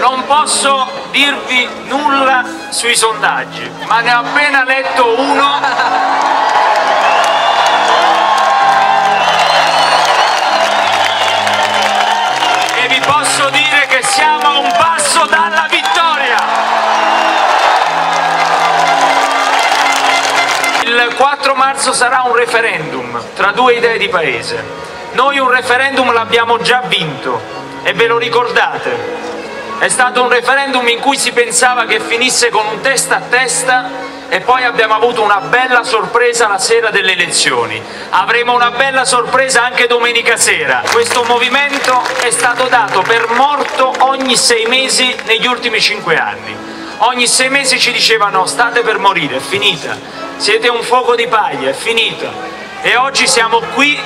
non posso dirvi nulla sui sondaggi, ma ne ho appena letto uno e vi posso dire che siamo a un passo dalla vittoria. Il 4 marzo sarà un referendum tra due idee di paese. Noi un referendum l'abbiamo già vinto e ve lo ricordate. È stato un referendum in cui si pensava che finisse con un testa a testa e poi abbiamo avuto una bella sorpresa la sera delle elezioni. Avremo una bella sorpresa anche domenica sera. Questo movimento è stato dato per morto ogni sei mesi negli ultimi cinque anni. Ogni sei mesi ci dicevano state per morire, è finita, siete un fuoco di paglia, è finita. E oggi siamo qui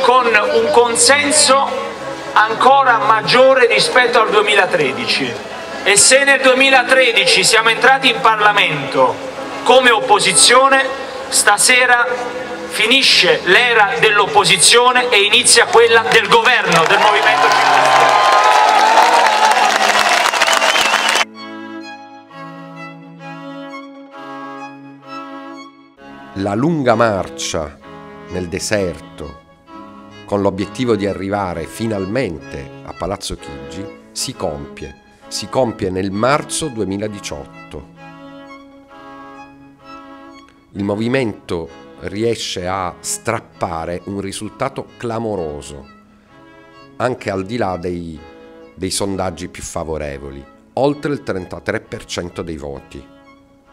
con un consenso ancora maggiore rispetto al 2013 e se nel 2013 siamo entrati in Parlamento come opposizione, stasera finisce l'era dell'opposizione e inizia quella del governo del Movimento 5 Stelle. La lunga marcia nel deserto con l'obiettivo di arrivare finalmente a Palazzo Chigi, si compie. Si compie nel marzo 2018. Il movimento riesce a strappare un risultato clamoroso, anche al di là dei, dei sondaggi più favorevoli, oltre il 33% dei voti.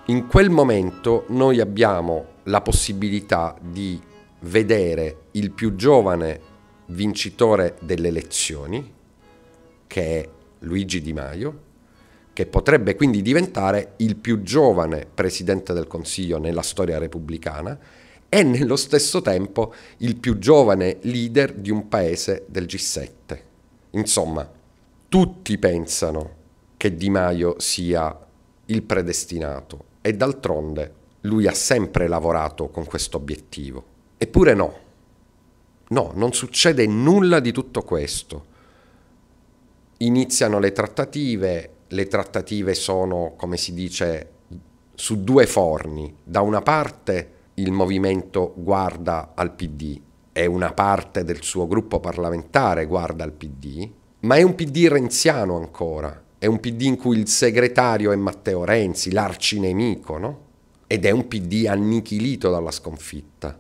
In quel momento noi abbiamo la possibilità di vedere il più giovane vincitore delle elezioni, che è Luigi Di Maio, che potrebbe quindi diventare il più giovane presidente del Consiglio nella storia repubblicana e nello stesso tempo il più giovane leader di un paese del G7. Insomma, tutti pensano che Di Maio sia il predestinato e d'altronde lui ha sempre lavorato con questo obiettivo. Eppure no. No, non succede nulla di tutto questo. Iniziano le trattative, le trattative sono, come si dice, su due forni. Da una parte il movimento guarda al PD e una parte del suo gruppo parlamentare guarda al PD, ma è un PD renziano ancora, è un PD in cui il segretario è Matteo Renzi, l'arcinemico, no? Ed è un PD annichilito dalla sconfitta.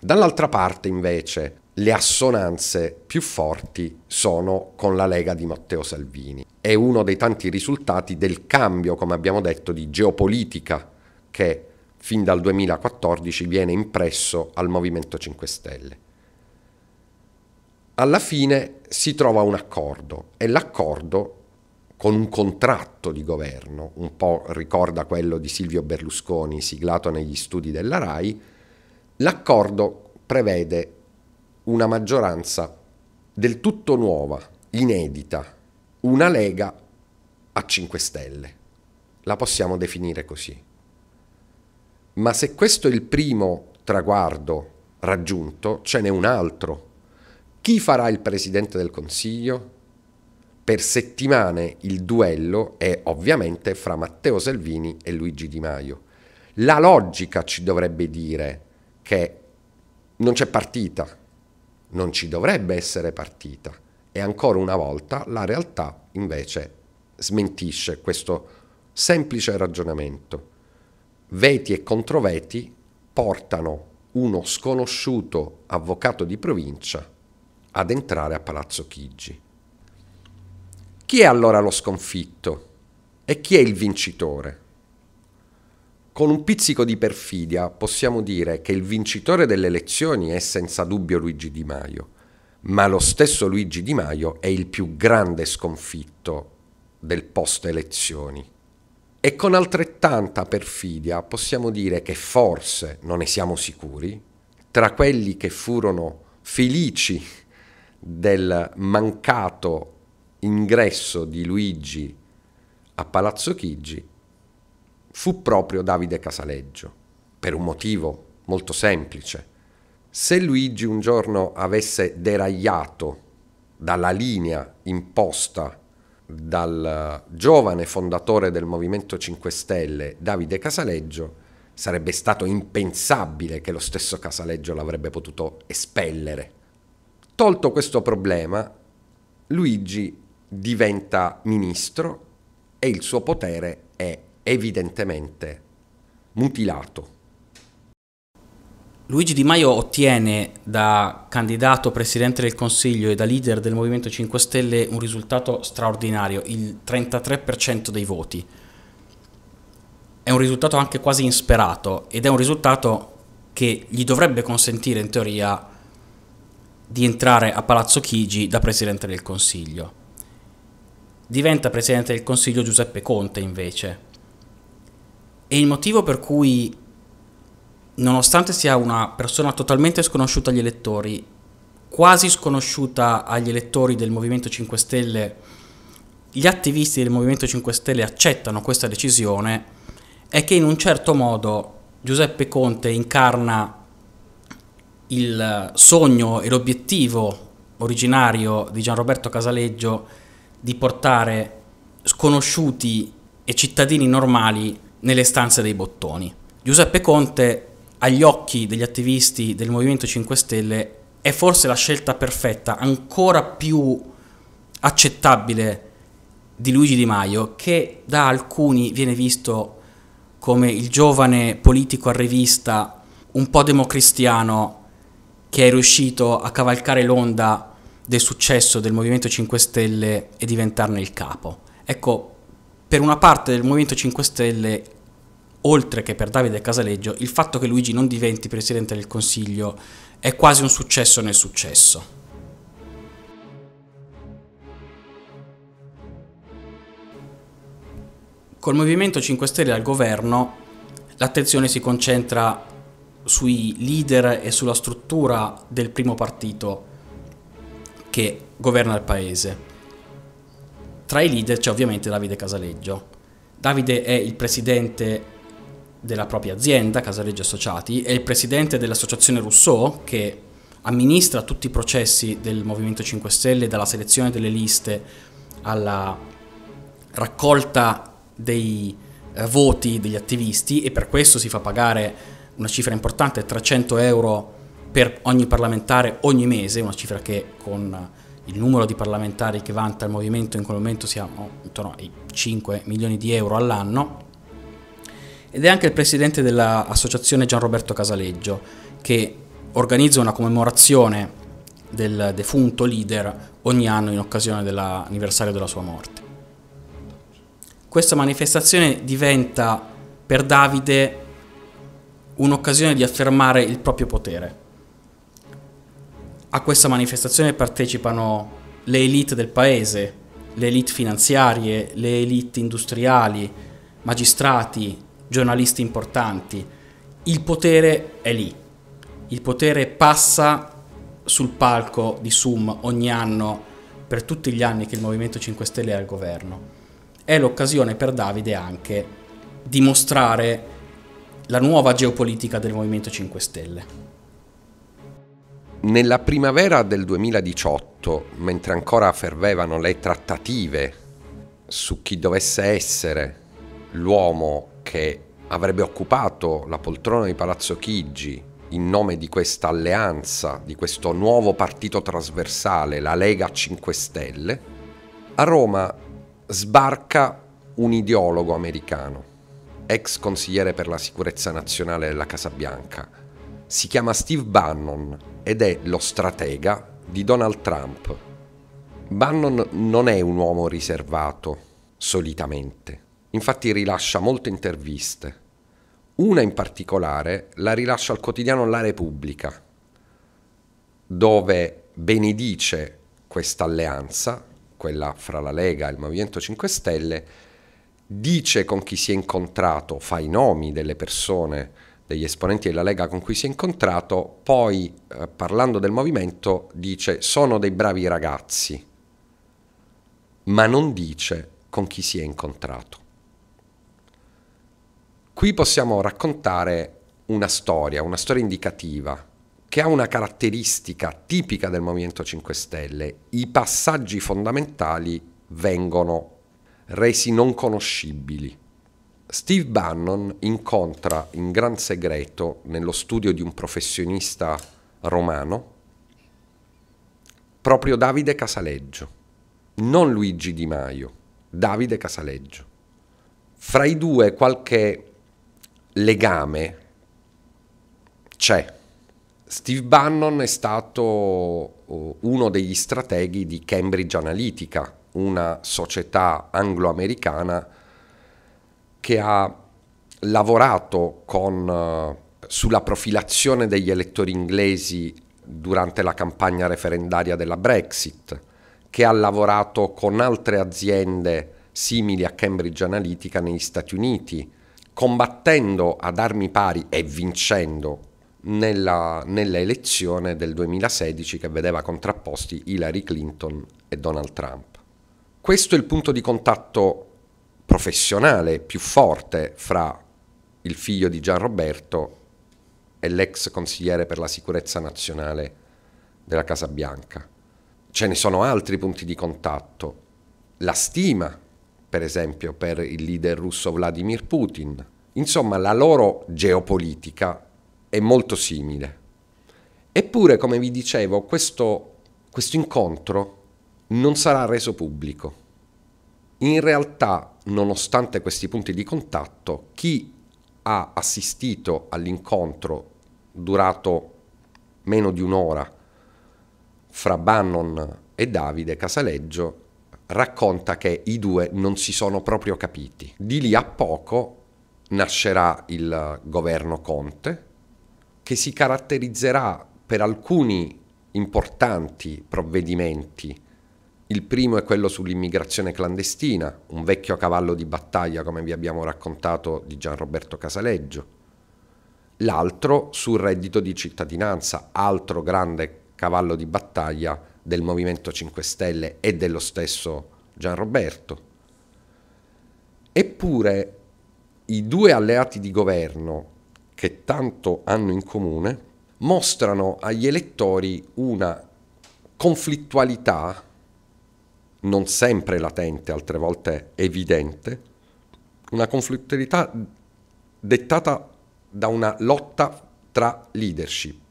Dall'altra parte invece le assonanze più forti sono con la Lega di Matteo Salvini. È uno dei tanti risultati del cambio, come abbiamo detto, di geopolitica che fin dal 2014 viene impresso al Movimento 5 Stelle. Alla fine si trova un accordo e l'accordo con un contratto di governo, un po' ricorda quello di Silvio Berlusconi siglato negli studi della RAI, L'accordo prevede una maggioranza del tutto nuova, inedita, una lega a 5 stelle. La possiamo definire così. Ma se questo è il primo traguardo raggiunto, ce n'è un altro. Chi farà il Presidente del Consiglio? Per settimane il duello è ovviamente fra Matteo Salvini e Luigi Di Maio. La logica ci dovrebbe dire che non c'è partita, non ci dovrebbe essere partita e ancora una volta la realtà invece smentisce questo semplice ragionamento. Veti e controveti portano uno sconosciuto avvocato di provincia ad entrare a Palazzo Chigi. Chi è allora lo sconfitto e chi è il vincitore? Con un pizzico di perfidia possiamo dire che il vincitore delle elezioni è senza dubbio Luigi Di Maio, ma lo stesso Luigi Di Maio è il più grande sconfitto del post elezioni. E con altrettanta perfidia possiamo dire che forse, non ne siamo sicuri, tra quelli che furono felici del mancato ingresso di Luigi a Palazzo Chigi fu proprio Davide Casaleggio, per un motivo molto semplice. Se Luigi un giorno avesse deragliato dalla linea imposta dal giovane fondatore del Movimento 5 Stelle, Davide Casaleggio, sarebbe stato impensabile che lo stesso Casaleggio l'avrebbe potuto espellere. Tolto questo problema, Luigi diventa ministro e il suo potere è evidentemente mutilato. Luigi Di Maio ottiene da candidato presidente del Consiglio e da leader del Movimento 5 Stelle un risultato straordinario, il 33% dei voti. È un risultato anche quasi insperato ed è un risultato che gli dovrebbe consentire in teoria di entrare a Palazzo Chigi da presidente del Consiglio. Diventa presidente del Consiglio Giuseppe Conte invece e il motivo per cui, nonostante sia una persona totalmente sconosciuta agli elettori, quasi sconosciuta agli elettori del Movimento 5 Stelle, gli attivisti del Movimento 5 Stelle accettano questa decisione, è che in un certo modo Giuseppe Conte incarna il sogno e l'obiettivo originario di Gianroberto Casaleggio di portare sconosciuti e cittadini normali nelle stanze dei bottoni. Giuseppe Conte, agli occhi degli attivisti del Movimento 5 Stelle, è forse la scelta perfetta, ancora più accettabile di Luigi Di Maio, che da alcuni viene visto come il giovane politico a rivista, un po' democristiano, che è riuscito a cavalcare l'onda del successo del Movimento 5 Stelle e diventarne il capo. Ecco, per una parte del Movimento 5 Stelle, oltre che per Davide Casaleggio, il fatto che Luigi non diventi Presidente del Consiglio è quasi un successo nel successo. Col Movimento 5 Stelle al governo l'attenzione si concentra sui leader e sulla struttura del primo partito che governa il paese tra i leader c'è ovviamente Davide Casaleggio. Davide è il presidente della propria azienda, Casaleggio Associati, è il presidente dell'associazione Rousseau che amministra tutti i processi del Movimento 5 Stelle, dalla selezione delle liste alla raccolta dei eh, voti degli attivisti e per questo si fa pagare una cifra importante, 300 euro per ogni parlamentare ogni mese, una cifra che con il numero di parlamentari che vanta il movimento in quel momento siamo oh, intorno ai 5 milioni di euro all'anno, ed è anche il presidente dell'associazione Gian Roberto Casaleggio che organizza una commemorazione del defunto leader ogni anno in occasione dell'anniversario della sua morte. Questa manifestazione diventa per Davide un'occasione di affermare il proprio potere a questa manifestazione partecipano le elite del paese, le elite finanziarie, le elite industriali, magistrati, giornalisti importanti. Il potere è lì. Il potere passa sul palco di Sum ogni anno per tutti gli anni che il Movimento 5 Stelle è al governo. È l'occasione per Davide anche di mostrare la nuova geopolitica del Movimento 5 Stelle. Nella primavera del 2018, mentre ancora fervevano le trattative su chi dovesse essere l'uomo che avrebbe occupato la poltrona di Palazzo Chigi in nome di questa alleanza, di questo nuovo partito trasversale, la Lega 5 Stelle, a Roma sbarca un ideologo americano, ex consigliere per la sicurezza nazionale della Casa Bianca. Si chiama Steve Bannon ed è lo stratega di Donald Trump. Bannon non è un uomo riservato, solitamente. Infatti rilascia molte interviste. Una in particolare la rilascia al quotidiano La Repubblica, dove benedice questa alleanza, quella fra la Lega e il Movimento 5 Stelle, dice con chi si è incontrato, fa i nomi delle persone degli esponenti della Lega con cui si è incontrato, poi eh, parlando del movimento dice sono dei bravi ragazzi, ma non dice con chi si è incontrato. Qui possiamo raccontare una storia, una storia indicativa, che ha una caratteristica tipica del Movimento 5 Stelle. I passaggi fondamentali vengono resi non conoscibili Steve Bannon incontra in gran segreto nello studio di un professionista romano proprio Davide Casaleggio, non Luigi Di Maio, Davide Casaleggio. Fra i due qualche legame c'è. Steve Bannon è stato eh, uno degli strateghi di Cambridge Analytica, una società anglo-americana che ha lavorato con, eh, sulla profilazione degli elettori inglesi durante la campagna referendaria della Brexit, che ha lavorato con altre aziende simili a Cambridge Analytica negli Stati Uniti, combattendo ad armi pari e vincendo nella, nella elezione del 2016 che vedeva contrapposti Hillary Clinton e Donald Trump. Questo è il punto di contatto professionale più forte fra il figlio di Gian Roberto e l'ex consigliere per la sicurezza nazionale della Casa Bianca. Ce ne sono altri punti di contatto. La stima, per esempio, per il leader russo Vladimir Putin. Insomma, la loro geopolitica è molto simile. Eppure, come vi dicevo, questo, questo incontro non sarà reso pubblico. In realtà nonostante questi punti di contatto, chi ha assistito all'incontro durato meno di un'ora fra Bannon e Davide Casaleggio racconta che i due non si sono proprio capiti. Di lì a poco nascerà il governo Conte che si caratterizzerà per alcuni importanti provvedimenti il primo è quello sull'immigrazione clandestina, un vecchio cavallo di battaglia, come vi abbiamo raccontato, di Gianroberto Casaleggio. L'altro sul reddito di cittadinanza, altro grande cavallo di battaglia del Movimento 5 Stelle e dello stesso Gianroberto. Eppure i due alleati di governo che tanto hanno in comune mostrano agli elettori una conflittualità non sempre latente, altre volte evidente, una conflittualità dettata da una lotta tra leadership.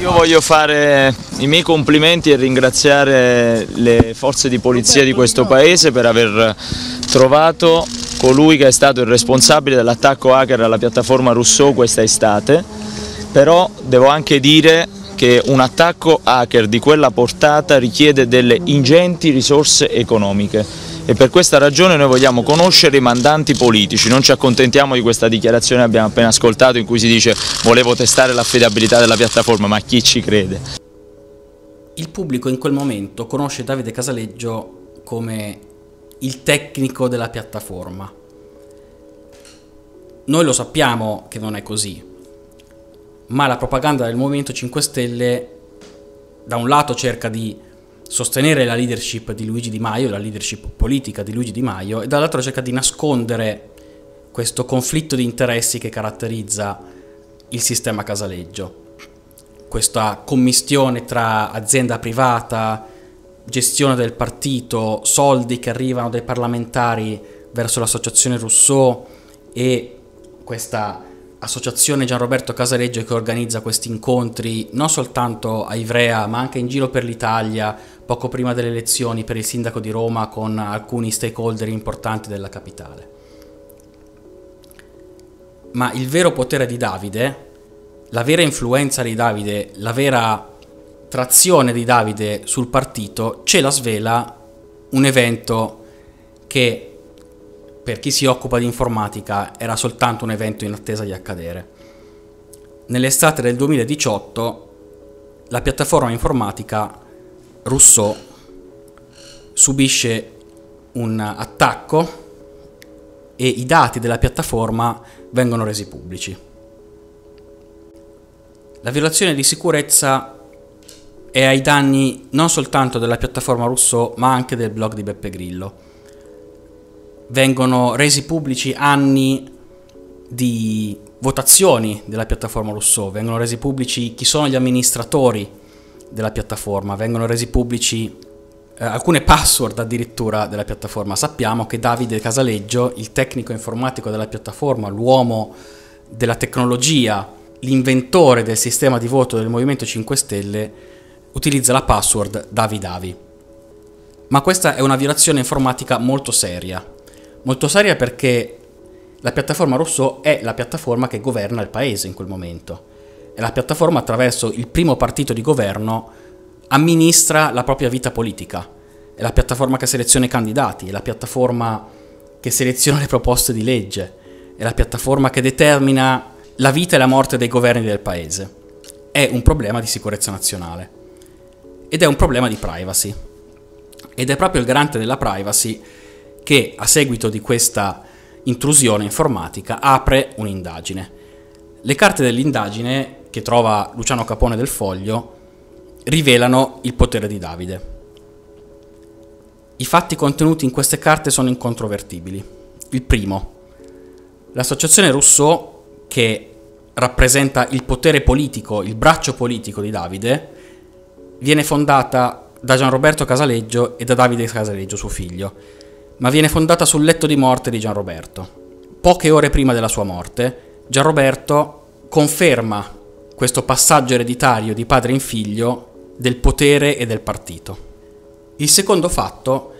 Io voglio fare i miei complimenti e ringraziare le forze di polizia di questo paese per aver trovato colui che è stato il responsabile dell'attacco hacker alla piattaforma Rousseau questa estate, però devo anche dire che un attacco hacker di quella portata richiede delle ingenti risorse economiche e per questa ragione noi vogliamo conoscere i mandanti politici, non ci accontentiamo di questa dichiarazione che abbiamo appena ascoltato in cui si dice volevo testare l'affidabilità della piattaforma, ma chi ci crede? Il pubblico in quel momento conosce Davide Casaleggio come il tecnico della piattaforma. Noi lo sappiamo che non è così, ma la propaganda del Movimento 5 Stelle da un lato cerca di sostenere la leadership di Luigi Di Maio, la leadership politica di Luigi Di Maio, e dall'altro cerca di nascondere questo conflitto di interessi che caratterizza il sistema casaleggio. Questa commistione tra azienda privata, gestione del partito, soldi che arrivano dai parlamentari verso l'associazione Rousseau e questa associazione Gianroberto Casareggio che organizza questi incontri non soltanto a Ivrea ma anche in giro per l'Italia poco prima delle elezioni per il sindaco di Roma con alcuni stakeholder importanti della capitale. Ma il vero potere di Davide, la vera influenza di Davide, la vera trazione di Davide sul partito ce la svela un evento che per chi si occupa di informatica era soltanto un evento in attesa di accadere. Nell'estate del 2018 la piattaforma informatica Rousseau subisce un attacco e i dati della piattaforma vengono resi pubblici. La violazione di sicurezza è ai danni non soltanto della piattaforma Rousseau ma anche del blog di Beppe Grillo vengono resi pubblici anni di votazioni della piattaforma Rousseau, vengono resi pubblici chi sono gli amministratori della piattaforma, vengono resi pubblici eh, alcune password addirittura della piattaforma. Sappiamo che Davide Casaleggio, il tecnico informatico della piattaforma, l'uomo della tecnologia, l'inventore del sistema di voto del Movimento 5 Stelle, utilizza la password Davidavi. Ma questa è una violazione informatica molto seria, Molto seria perché la piattaforma Rousseau è la piattaforma che governa il paese in quel momento. È la piattaforma attraverso il primo partito di governo amministra la propria vita politica. È la piattaforma che seleziona i candidati, è la piattaforma che seleziona le proposte di legge, è la piattaforma che determina la vita e la morte dei governi del paese. È un problema di sicurezza nazionale. Ed è un problema di privacy. Ed è proprio il garante della privacy che a seguito di questa intrusione informatica apre un'indagine. Le carte dell'indagine che trova Luciano Capone del Foglio rivelano il potere di Davide. I fatti contenuti in queste carte sono incontrovertibili. Il primo, l'associazione Rousseau, che rappresenta il potere politico, il braccio politico di Davide, viene fondata da Gianroberto Casaleggio e da Davide Casaleggio, suo figlio ma viene fondata sul letto di morte di Gianroberto. Poche ore prima della sua morte, Gianroberto conferma questo passaggio ereditario di padre in figlio del potere e del partito. Il secondo fatto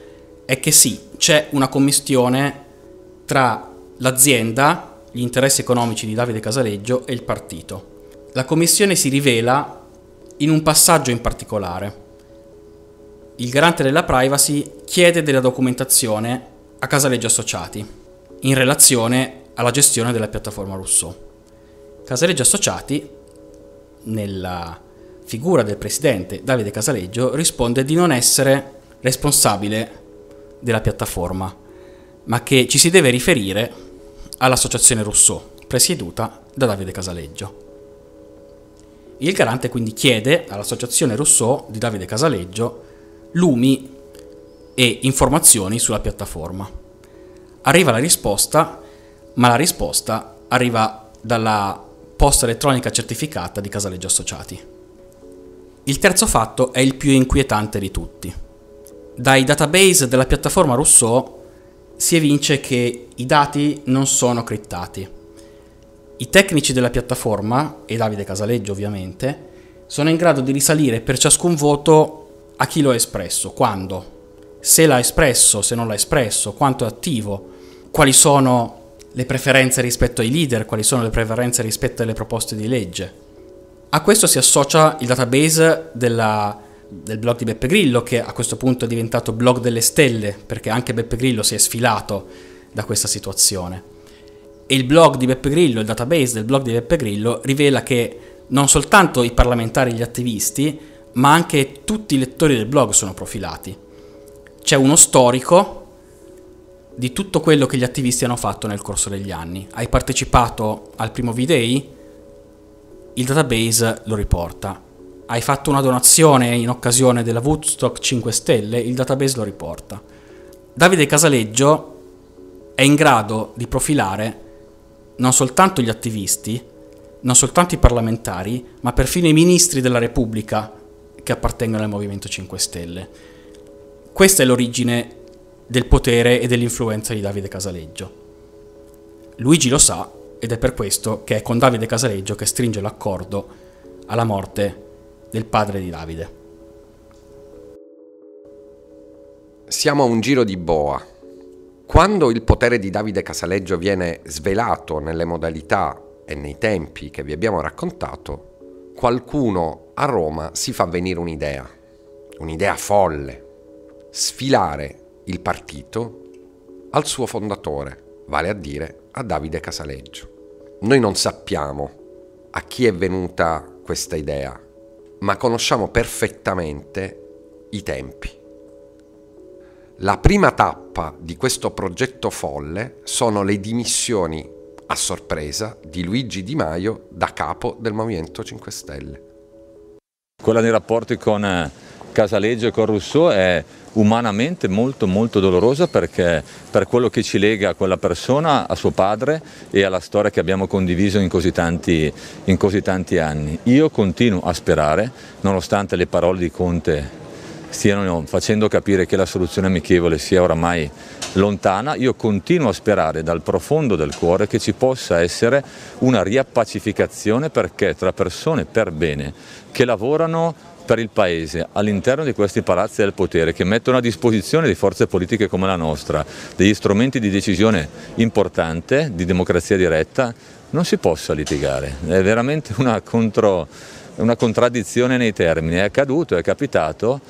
è che sì, c'è una commistione tra l'azienda, gli interessi economici di Davide Casaleggio e il partito. La commissione si rivela in un passaggio in particolare il garante della privacy chiede della documentazione a Casaleggio Associati in relazione alla gestione della piattaforma Rousseau. Casaleggio Associati, nella figura del presidente Davide Casaleggio, risponde di non essere responsabile della piattaforma, ma che ci si deve riferire all'associazione Rousseau, presieduta da Davide Casaleggio. Il garante quindi chiede all'associazione Rousseau di Davide Casaleggio lumi e informazioni sulla piattaforma. Arriva la risposta, ma la risposta arriva dalla posta elettronica certificata di Casaleggio Associati. Il terzo fatto è il più inquietante di tutti. Dai database della piattaforma Rousseau si evince che i dati non sono criptati. I tecnici della piattaforma, e Davide Casaleggio ovviamente, sono in grado di risalire per ciascun voto a chi lo ha espresso, quando, se l'ha espresso, se non l'ha espresso, quanto è attivo, quali sono le preferenze rispetto ai leader, quali sono le preferenze rispetto alle proposte di legge. A questo si associa il database della, del blog di Beppe Grillo, che a questo punto è diventato blog delle stelle, perché anche Beppe Grillo si è sfilato da questa situazione. E il blog di Beppe Grillo, il database del blog di Beppe Grillo, rivela che non soltanto i parlamentari e gli attivisti, ma anche tutti i lettori del blog sono profilati. C'è uno storico di tutto quello che gli attivisti hanno fatto nel corso degli anni. Hai partecipato al primo V-Day? Il database lo riporta. Hai fatto una donazione in occasione della Woodstock 5 Stelle? Il database lo riporta. Davide Casaleggio è in grado di profilare non soltanto gli attivisti, non soltanto i parlamentari, ma perfino i ministri della Repubblica che appartengono al Movimento 5 Stelle. Questa è l'origine del potere e dell'influenza di Davide Casaleggio. Luigi lo sa ed è per questo che è con Davide Casaleggio che stringe l'accordo alla morte del padre di Davide. Siamo a un giro di boa. Quando il potere di Davide Casaleggio viene svelato nelle modalità e nei tempi che vi abbiamo raccontato, qualcuno a Roma si fa venire un'idea, un'idea folle, sfilare il partito al suo fondatore, vale a dire a Davide Casaleggio. Noi non sappiamo a chi è venuta questa idea, ma conosciamo perfettamente i tempi. La prima tappa di questo progetto folle sono le dimissioni a sorpresa, di Luigi Di Maio da capo del Movimento 5 Stelle. Quella dei rapporti con eh, Casaleggio e con Rousseau è umanamente molto molto dolorosa perché per quello che ci lega a quella persona, a suo padre e alla storia che abbiamo condiviso in così tanti, in così tanti anni. Io continuo a sperare, nonostante le parole di Conte stiano facendo capire che la soluzione amichevole sia oramai lontana. Io continuo a sperare dal profondo del cuore che ci possa essere una riappacificazione perché tra persone per bene che lavorano per il Paese, all'interno di questi palazzi del potere, che mettono a disposizione di forze politiche come la nostra degli strumenti di decisione importante, di democrazia diretta, non si possa litigare. È veramente una, contro, una contraddizione nei termini. È accaduto, è capitato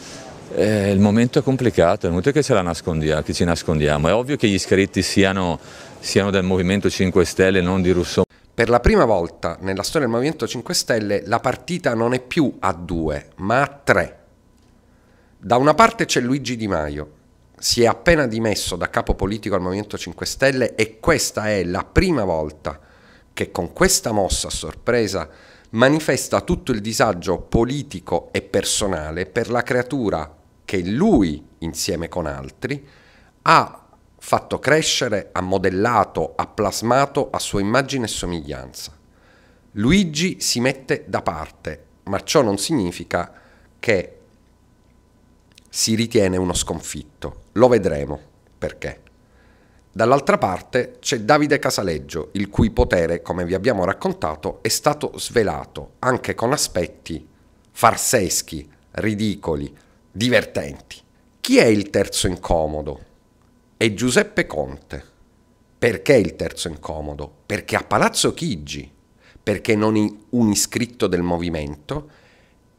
eh, il momento è complicato, è inutile che, che, ci nascondiamo. È ovvio che gli iscritti siano, siano del Movimento 5 Stelle, non di Rousseau. Per la prima volta nella storia del Movimento 5 Stelle la partita non è più a due, ma a tre. Da una parte c'è Luigi Di Maio, si è appena dimesso da capo politico al Movimento 5 Stelle e questa è la prima volta che con questa mossa a sorpresa manifesta tutto il disagio politico e personale per la creatura che lui, insieme con altri, ha fatto crescere, ha modellato, ha plasmato a sua immagine e somiglianza. Luigi si mette da parte, ma ciò non significa che si ritiene uno sconfitto. Lo vedremo perché. Dall'altra parte c'è Davide Casaleggio, il cui potere, come vi abbiamo raccontato, è stato svelato anche con aspetti farseschi, ridicoli, divertenti. Chi è il terzo incomodo? È Giuseppe Conte. Perché il terzo incomodo? Perché a Palazzo Chigi, perché non è un iscritto del movimento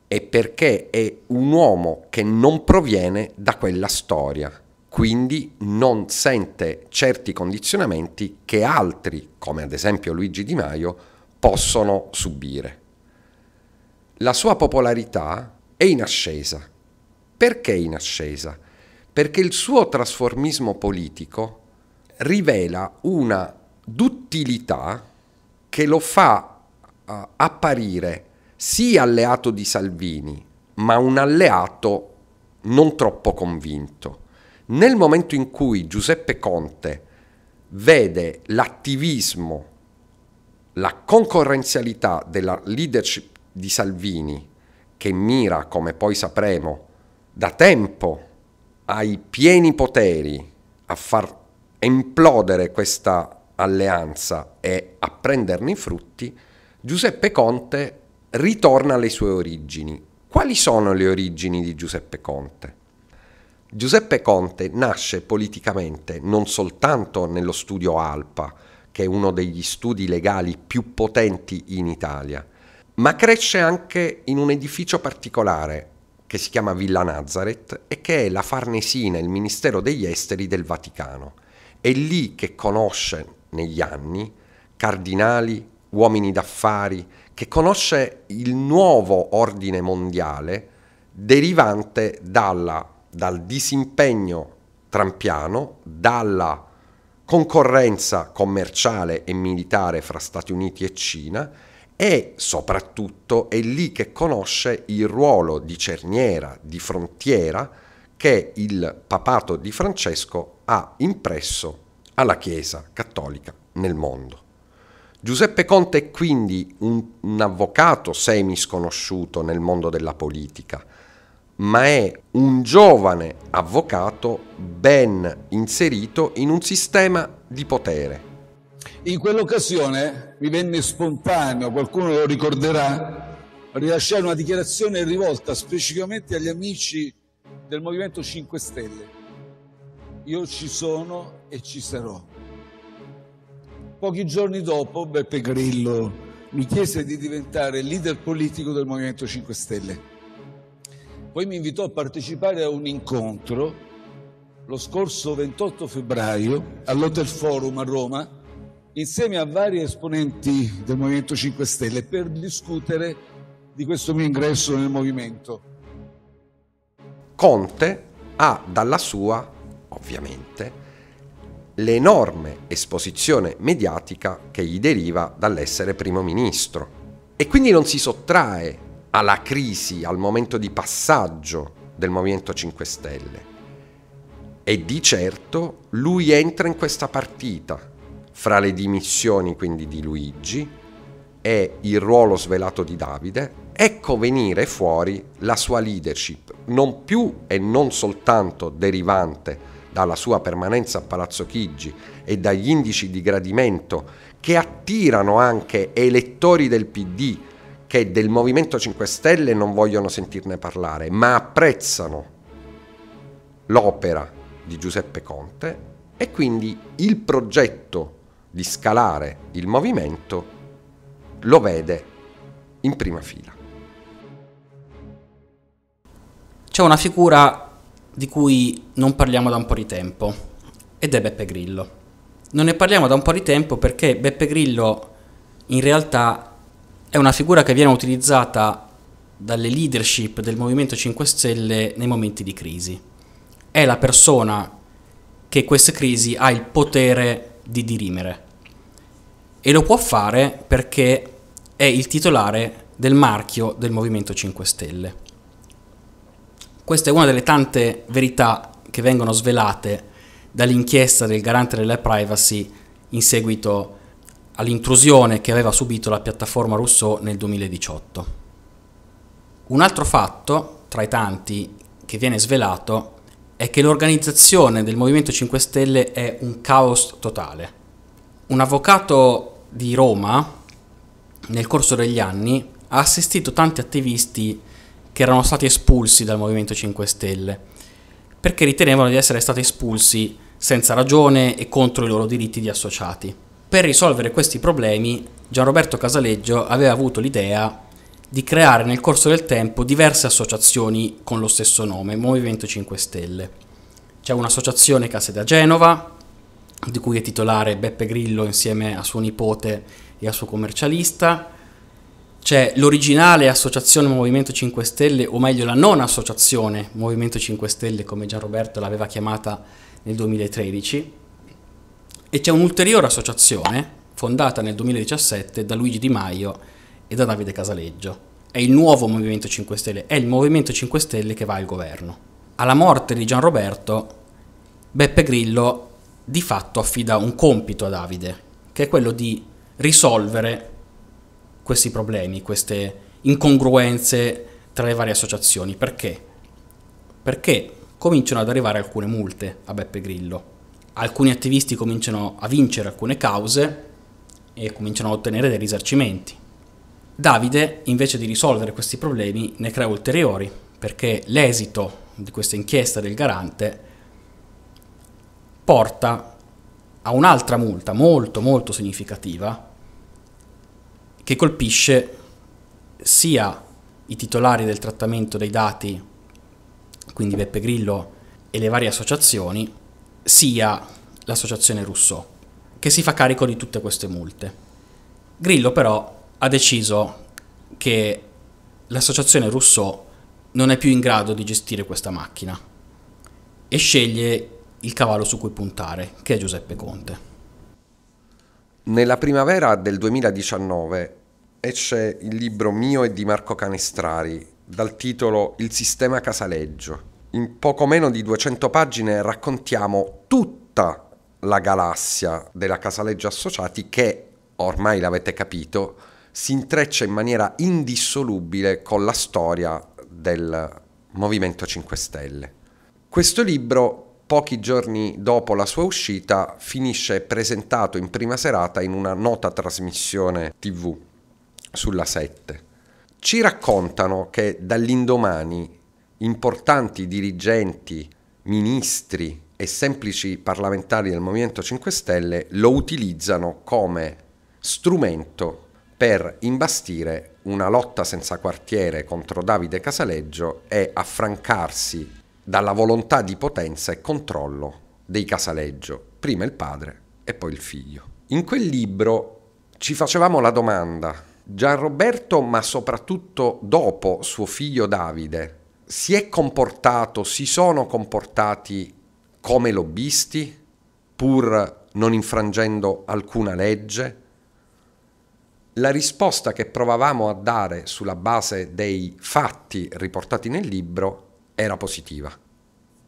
e perché è un uomo che non proviene da quella storia, quindi non sente certi condizionamenti che altri, come ad esempio Luigi Di Maio, possono subire. La sua popolarità è in ascesa perché in ascesa? Perché il suo trasformismo politico rivela una duttilità che lo fa uh, apparire sì alleato di Salvini, ma un alleato non troppo convinto. Nel momento in cui Giuseppe Conte vede l'attivismo, la concorrenzialità della leadership di Salvini, che mira, come poi sapremo, da tempo ai pieni poteri a far implodere questa alleanza e a prenderne i frutti, Giuseppe Conte ritorna alle sue origini. Quali sono le origini di Giuseppe Conte? Giuseppe Conte nasce politicamente non soltanto nello studio Alpa, che è uno degli studi legali più potenti in Italia, ma cresce anche in un edificio particolare, che si chiama Villa Nazareth e che è la Farnesina, il Ministero degli Esteri del Vaticano. È lì che conosce negli anni cardinali, uomini d'affari, che conosce il nuovo ordine mondiale derivante dalla, dal disimpegno trampiano, dalla concorrenza commerciale e militare fra Stati Uniti e Cina e soprattutto è lì che conosce il ruolo di cerniera, di frontiera che il papato di Francesco ha impresso alla Chiesa cattolica nel mondo. Giuseppe Conte è quindi un, un avvocato semi sconosciuto nel mondo della politica, ma è un giovane avvocato ben inserito in un sistema di potere in quell'occasione mi venne spontaneo, qualcuno lo ricorderà, rilasciare una dichiarazione rivolta specificamente agli amici del Movimento 5 Stelle. Io ci sono e ci sarò. Pochi giorni dopo Beppe Grillo mi chiese di diventare leader politico del Movimento 5 Stelle. Poi mi invitò a partecipare a un incontro lo scorso 28 febbraio all'Hotel Forum a Roma insieme a vari esponenti del Movimento 5 Stelle per discutere di questo mio ingresso nel movimento. Conte ha dalla sua, ovviamente, l'enorme esposizione mediatica che gli deriva dall'essere primo ministro e quindi non si sottrae alla crisi, al momento di passaggio del Movimento 5 Stelle. E di certo lui entra in questa partita fra le dimissioni quindi di Luigi e il ruolo svelato di Davide, ecco venire fuori la sua leadership, non più e non soltanto derivante dalla sua permanenza a Palazzo Chigi e dagli indici di gradimento che attirano anche elettori del PD che del Movimento 5 Stelle non vogliono sentirne parlare, ma apprezzano l'opera di Giuseppe Conte e quindi il progetto di scalare il movimento lo vede in prima fila. C'è una figura di cui non parliamo da un po' di tempo ed è Beppe Grillo. Non ne parliamo da un po' di tempo perché Beppe Grillo in realtà è una figura che viene utilizzata dalle leadership del Movimento 5 Stelle nei momenti di crisi. È la persona che queste crisi ha il potere di dirimere. E lo può fare perché è il titolare del marchio del Movimento 5 Stelle. Questa è una delle tante verità che vengono svelate dall'inchiesta del garante della privacy in seguito all'intrusione che aveva subito la piattaforma Rousseau nel 2018. Un altro fatto, tra i tanti, che viene svelato è che l'organizzazione del Movimento 5 Stelle è un caos totale. Un avvocato di Roma, nel corso degli anni, ha assistito tanti attivisti che erano stati espulsi dal Movimento 5 Stelle, perché ritenevano di essere stati espulsi senza ragione e contro i loro diritti di associati. Per risolvere questi problemi, Gianroberto Casaleggio aveva avuto l'idea di creare nel corso del tempo diverse associazioni con lo stesso nome, Movimento 5 Stelle. C'è un'associazione che ha sede a Genova, di cui è titolare Beppe Grillo insieme a suo nipote e a suo commercialista. C'è l'originale associazione Movimento 5 Stelle, o meglio la non associazione Movimento 5 Stelle, come Gianroberto l'aveva chiamata nel 2013. E c'è un'ulteriore associazione, fondata nel 2017 da Luigi Di Maio e da Davide Casaleggio. È il nuovo Movimento 5 Stelle, è il Movimento 5 Stelle che va al governo. Alla morte di Gianroberto, Beppe Grillo di fatto affida un compito a Davide, che è quello di risolvere questi problemi, queste incongruenze tra le varie associazioni. Perché? Perché cominciano ad arrivare alcune multe a Beppe Grillo. Alcuni attivisti cominciano a vincere alcune cause e cominciano a ottenere dei risarcimenti. Davide, invece di risolvere questi problemi, ne crea ulteriori, perché l'esito di questa inchiesta del garante porta a un'altra multa molto molto significativa che colpisce sia i titolari del trattamento dei dati, quindi Beppe Grillo e le varie associazioni, sia l'associazione Rousseau, che si fa carico di tutte queste multe. Grillo però ha deciso che l'associazione Rousseau non è più in grado di gestire questa macchina e sceglie il cavallo su cui puntare, che è Giuseppe Conte. Nella primavera del 2019 esce il libro mio e di Marco Canestrari dal titolo Il sistema casaleggio. In poco meno di 200 pagine raccontiamo tutta la galassia della Casaleggio Associati che, ormai l'avete capito, si intreccia in maniera indissolubile con la storia del Movimento 5 Stelle. Questo libro, pochi giorni dopo la sua uscita, finisce presentato in prima serata in una nota trasmissione tv sulla 7. Ci raccontano che dall'indomani importanti dirigenti, ministri e semplici parlamentari del Movimento 5 Stelle lo utilizzano come strumento per imbastire una lotta senza quartiere contro Davide Casaleggio e affrancarsi dalla volontà di potenza e controllo dei Casaleggio, prima il padre e poi il figlio. In quel libro ci facevamo la domanda, Gianroberto, ma soprattutto dopo suo figlio Davide, si è comportato, si sono comportati come lobbisti, pur non infrangendo alcuna legge? la risposta che provavamo a dare sulla base dei fatti riportati nel libro era positiva.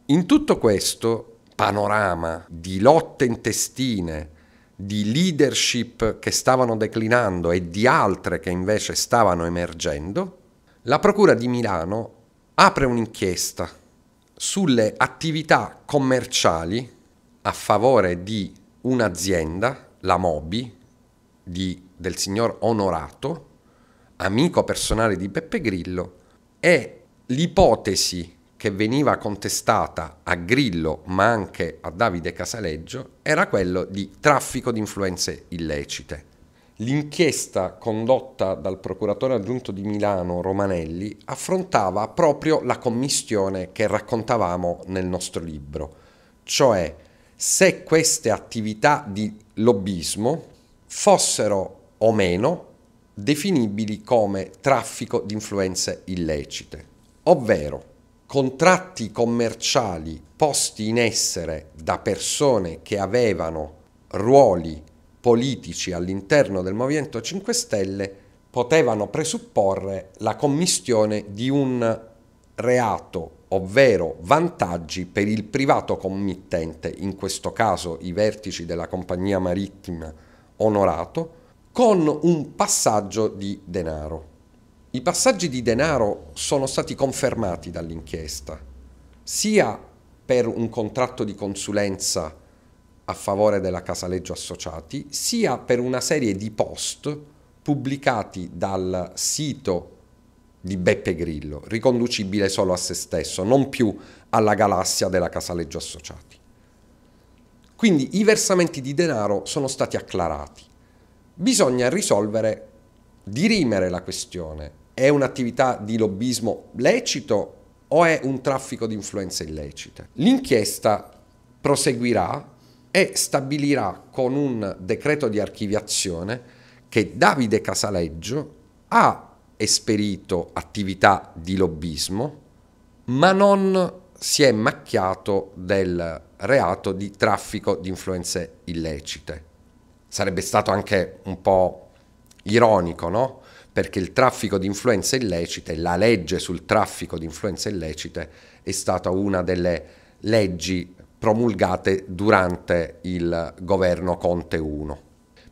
In tutto questo panorama di lotte intestine, di leadership che stavano declinando e di altre che invece stavano emergendo, la Procura di Milano apre un'inchiesta sulle attività commerciali a favore di un'azienda, la Mobi, di del signor Onorato, amico personale di Beppe Grillo, e l'ipotesi che veniva contestata a Grillo ma anche a Davide Casaleggio era quello di traffico di influenze illecite. L'inchiesta condotta dal procuratore aggiunto di Milano Romanelli affrontava proprio la commistione che raccontavamo nel nostro libro, cioè se queste attività di lobbismo fossero o meno definibili come traffico di influenze illecite, ovvero contratti commerciali posti in essere da persone che avevano ruoli politici all'interno del Movimento 5 Stelle potevano presupporre la commistione di un reato, ovvero vantaggi per il privato committente, in questo caso i vertici della compagnia marittima onorato, con un passaggio di denaro. I passaggi di denaro sono stati confermati dall'inchiesta, sia per un contratto di consulenza a favore della Casaleggio Associati, sia per una serie di post pubblicati dal sito di Beppe Grillo, riconducibile solo a se stesso, non più alla galassia della Casaleggio Associati. Quindi i versamenti di denaro sono stati acclarati bisogna risolvere, dirimere la questione. È un'attività di lobbismo lecito o è un traffico di influenze illecite? L'inchiesta proseguirà e stabilirà con un decreto di archiviazione che Davide Casaleggio ha esperito attività di lobbismo, ma non si è macchiato del reato di traffico di influenze illecite sarebbe stato anche un po' ironico, no? Perché il traffico di influenze illecite, la legge sul traffico di influenze illecite è stata una delle leggi promulgate durante il governo Conte 1.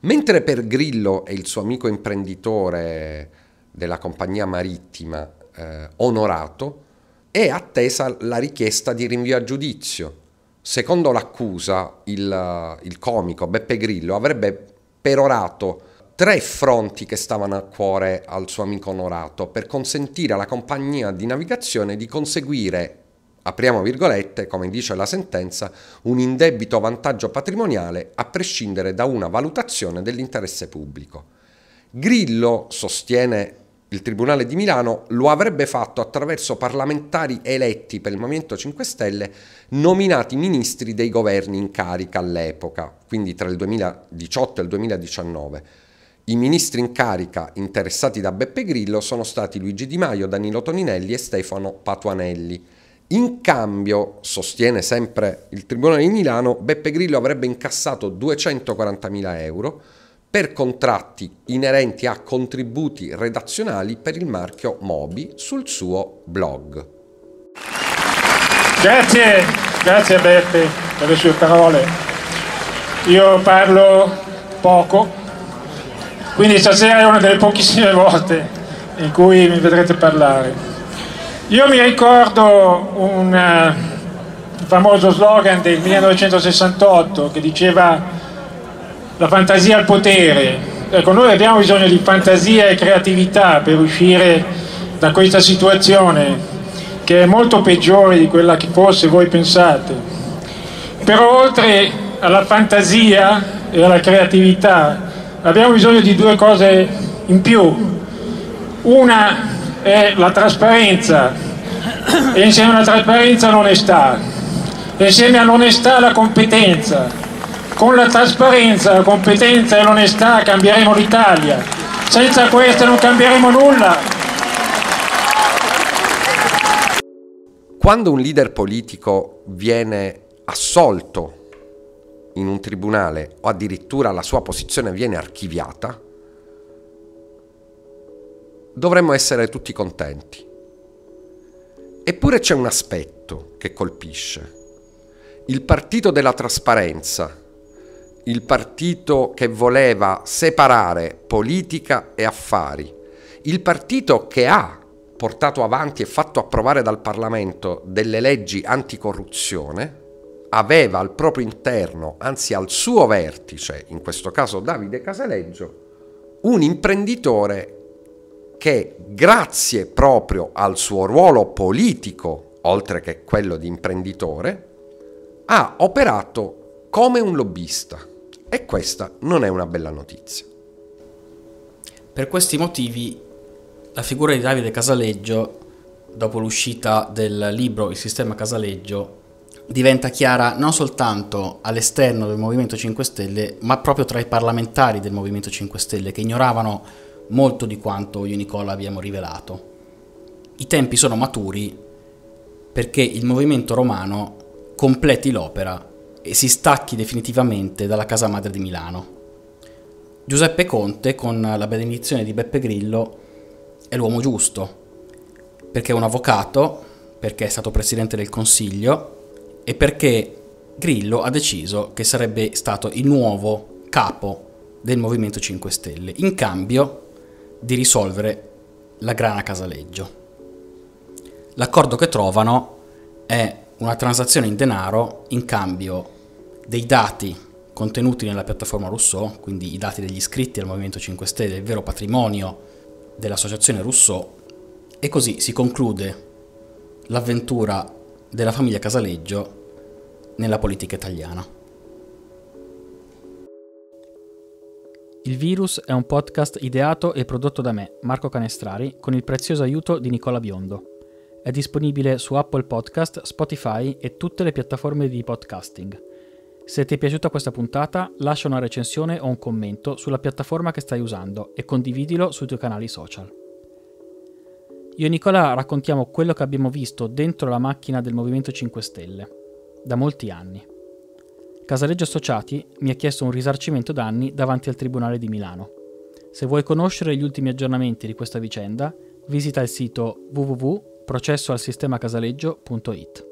Mentre per Grillo e il suo amico imprenditore della compagnia marittima eh, onorato, è attesa la richiesta di rinvio a giudizio Secondo l'accusa, il, il comico Beppe Grillo avrebbe perorato tre fronti che stavano a cuore al suo amico onorato per consentire alla compagnia di navigazione di conseguire, apriamo virgolette, come dice la sentenza, un indebito vantaggio patrimoniale a prescindere da una valutazione dell'interesse pubblico. Grillo, sostiene il Tribunale di Milano lo avrebbe fatto attraverso parlamentari eletti per il Movimento 5 Stelle nominati ministri dei governi in carica all'epoca, quindi tra il 2018 e il 2019. I ministri in carica interessati da Beppe Grillo sono stati Luigi Di Maio, Danilo Toninelli e Stefano Patuanelli. In cambio, sostiene sempre il Tribunale di Milano, Beppe Grillo avrebbe incassato 240.000 euro, per contratti inerenti a contributi redazionali per il marchio Mobi sul suo blog. Grazie, grazie Beppe per le sue parole. Io parlo poco, quindi stasera è una delle pochissime volte in cui mi vedrete parlare. Io mi ricordo un eh, famoso slogan del 1968 che diceva la fantasia al potere. Ecco, noi abbiamo bisogno di fantasia e creatività per uscire da questa situazione che è molto peggiore di quella che forse voi pensate. Però oltre alla fantasia e alla creatività abbiamo bisogno di due cose in più. Una è la trasparenza e insieme alla trasparenza l'onestà e insieme all'onestà la competenza con la trasparenza, la competenza e l'onestà cambieremo l'Italia. Senza queste non cambieremo nulla. Quando un leader politico viene assolto in un tribunale o addirittura la sua posizione viene archiviata, dovremmo essere tutti contenti. Eppure c'è un aspetto che colpisce. Il partito della trasparenza, il partito che voleva separare politica e affari, il partito che ha portato avanti e fatto approvare dal Parlamento delle leggi anticorruzione, aveva al proprio interno, anzi al suo vertice, in questo caso Davide Casaleggio, un imprenditore che grazie proprio al suo ruolo politico, oltre che quello di imprenditore, ha operato come un lobbista. E questa non è una bella notizia. Per questi motivi, la figura di Davide Casaleggio, dopo l'uscita del libro Il sistema Casaleggio, diventa chiara non soltanto all'esterno del Movimento 5 Stelle, ma proprio tra i parlamentari del Movimento 5 Stelle, che ignoravano molto di quanto io e Nicola abbiamo rivelato. I tempi sono maturi perché il movimento romano completi l'opera e si stacchi definitivamente dalla casa madre di Milano. Giuseppe Conte, con la benedizione di Beppe Grillo, è l'uomo giusto, perché è un avvocato, perché è stato presidente del Consiglio e perché Grillo ha deciso che sarebbe stato il nuovo capo del Movimento 5 Stelle, in cambio di risolvere la grana casaleggio. L'accordo che trovano è una transazione in denaro in cambio dei dati contenuti nella piattaforma Rousseau, quindi i dati degli iscritti al Movimento 5 Stelle, il vero patrimonio dell'associazione Rousseau, e così si conclude l'avventura della famiglia Casaleggio nella politica italiana. Il Virus è un podcast ideato e prodotto da me, Marco Canestrari, con il prezioso aiuto di Nicola Biondo. È disponibile su Apple Podcast, Spotify e tutte le piattaforme di podcasting. Se ti è piaciuta questa puntata, lascia una recensione o un commento sulla piattaforma che stai usando e condividilo sui tuoi canali social. Io e Nicola raccontiamo quello che abbiamo visto dentro la macchina del Movimento 5 Stelle, da molti anni. Casaleggio Associati mi ha chiesto un risarcimento danni davanti al Tribunale di Milano. Se vuoi conoscere gli ultimi aggiornamenti di questa vicenda, visita il sito www processoalsistemaCasaleggio.it.